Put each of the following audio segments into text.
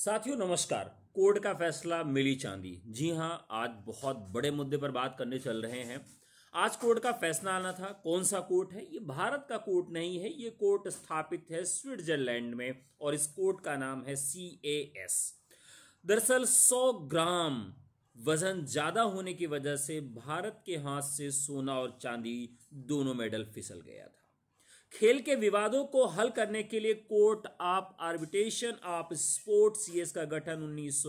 साथियों नमस्कार कोर्ट का फैसला मिली चांदी जी हाँ आज बहुत बड़े मुद्दे पर बात करने चल रहे हैं आज कोर्ट का फैसला आना था कौन सा कोर्ट है ये भारत का कोर्ट नहीं है ये कोर्ट स्थापित है स्विट्जरलैंड में और इस कोर्ट का नाम है सी ए एस दरअसल 100 ग्राम वजन ज्यादा होने की वजह से भारत के हाथ से सोना और चांदी दोनों मेडल फिसल गया था खेल के विवादों को हल करने के लिए court of arbitration of sport CS का गठन उन्नीस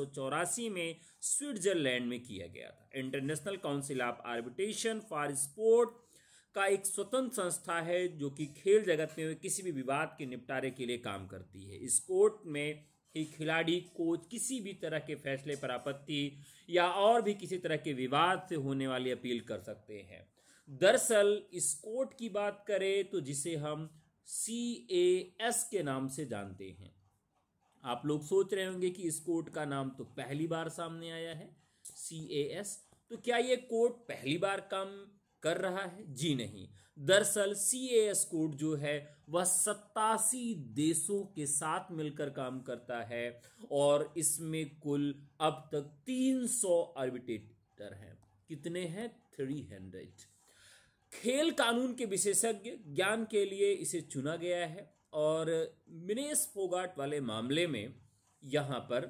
में स्विट्जरलैंड में किया गया था international council of arbitration for sport का एक स्वतंत्र संस्था है जो कि खेल जगत में किसी भी विवाद के निपटारे के लिए काम करती है इस कोर्ट में ही खिलाड़ी कोच किसी भी तरह के फैसले पर आपत्ति या और भी किसी तरह के विवाद से होने वाली अपील कर सकते हैं दरअसल इस कोट की बात करें तो जिसे हम सी ए एस के नाम से जानते हैं आप लोग सोच रहे होंगे कि इस कोट का नाम तो पहली बार सामने आया है सी ए एस तो क्या ये कोट पहली बार काम कर रहा है जी नहीं दरअसल सी ए एस कोड जो है वह सत्तासी देशों के साथ मिलकर काम करता है और इसमें कुल अब तक 300 आर्बिटेटर हैं कितने हैं थ्री हंड्रेड खेल कानून के विशेषज्ञ ज्ञान के लिए इसे चुना गया है और मिनेस फोगाट वाले मामले में यहाँ पर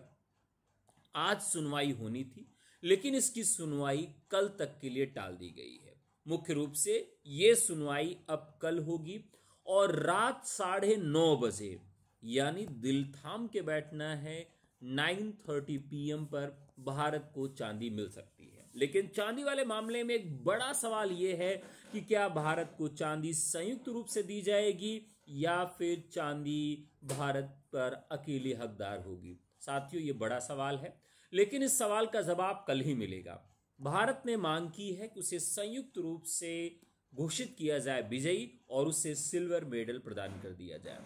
आज सुनवाई होनी थी लेकिन इसकी सुनवाई कल तक के लिए टाल दी गई है मुख्य रूप से ये सुनवाई अब कल होगी और रात साढ़े नौ बजे यानी दिल थाम के बैठना है 9:30 पीएम पर भारत को चांदी मिल सकती लेकिन चांदी वाले मामले में एक बड़ा सवाल यह है कि क्या भारत को चांदी संयुक्त रूप से दी जाएगी या फिर चांदी भारत पर अकेली हकदार होगी साथियों ये बड़ा सवाल है लेकिन इस सवाल का जवाब कल ही मिलेगा भारत ने मांग की है कि उसे संयुक्त रूप से घोषित किया जाए विजयी और उसे सिल्वर मेडल प्रदान कर दिया जाए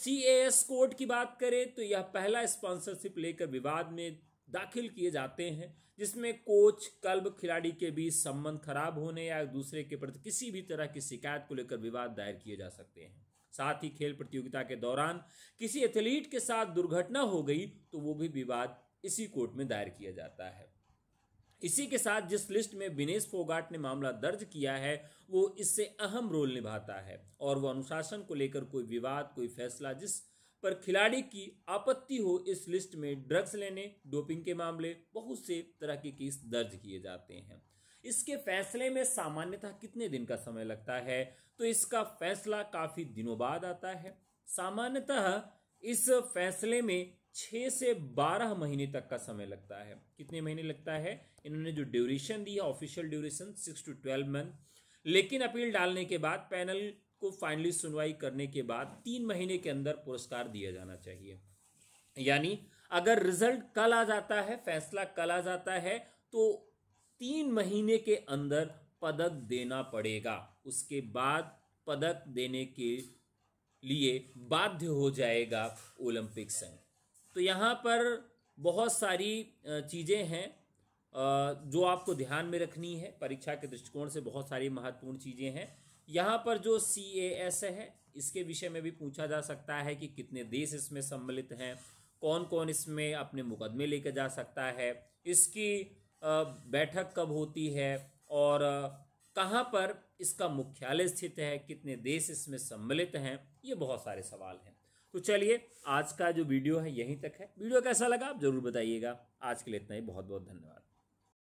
सी एस कोर्ट की बात करें तो यह पहला स्पॉन्सरशिप लेकर विवाद में दाखिल किए जाते हैं जिसमें कोच कल्ब खिलाड़ी के बीच संबंध खराब होने या दूसरे के प्रति किसी भी तरह की शिकायत को लेकर विवाद दायर किए जा सकते हैं साथ ही खेल प्रतियोगिता के दौरान किसी एथलीट के साथ दुर्घटना हो गई तो वो भी विवाद इसी कोर्ट में दायर किया जाता है इसी के साथ जिस लिस्ट में विनेश फोगाट ने मामला दर्ज किया है वो इससे अहम रोल निभाता है और वो अनुशासन को लेकर कोई विवाद कोई फैसला जिस पर खिलाड़ी की आपत्ति हो इस लिस्ट में ड्रग्स लेने डोपिंग के मामले बहुत से तरह के केस दर्ज किए जाते हैं इसके फैसले में सामान्यतः कितने दिन का समय लगता है तो इसका फैसला काफी दिनों बाद आता है सामान्यतः इस फैसले में छः से बारह महीने तक का समय लगता है कितने महीने लगता है इन्होंने जो ड्यूरेशन दी है official duration six to twelve month लेकिन अपील डालने के बाद पैनल को फाइनली सुनवाई करने के बाद तीन महीने के अंदर पुरस्कार दिया जाना चाहिए यानी अगर रिजल्ट कल आ जाता है फैसला कल आ जाता है तो तीन महीने के अंदर पदक देना पड़ेगा उसके बाद पदक देने के लिए बाध्य हो जाएगा ओलंपिक संघ तो यहाँ पर बहुत सारी चीज़ें हैं जो आपको ध्यान में रखनी है परीक्षा के दृष्टिकोण से बहुत सारी महत्वपूर्ण चीज़ें हैं यहाँ पर जो सी है इसके विषय में भी पूछा जा सकता है कि कितने देश इसमें सम्मिलित हैं कौन कौन इसमें अपने मुकदमे लेके जा सकता है इसकी बैठक कब होती है और कहाँ पर इसका मुख्यालय स्थित है कितने देश इसमें सम्मिलित हैं ये बहुत सारे सवाल हैं तो चलिए आज का जो वीडियो है यहीं तक है वीडियो कैसा लगा आप ज़रूर बताइएगा आज के लिए इतना ही बहुत बहुत धन्यवाद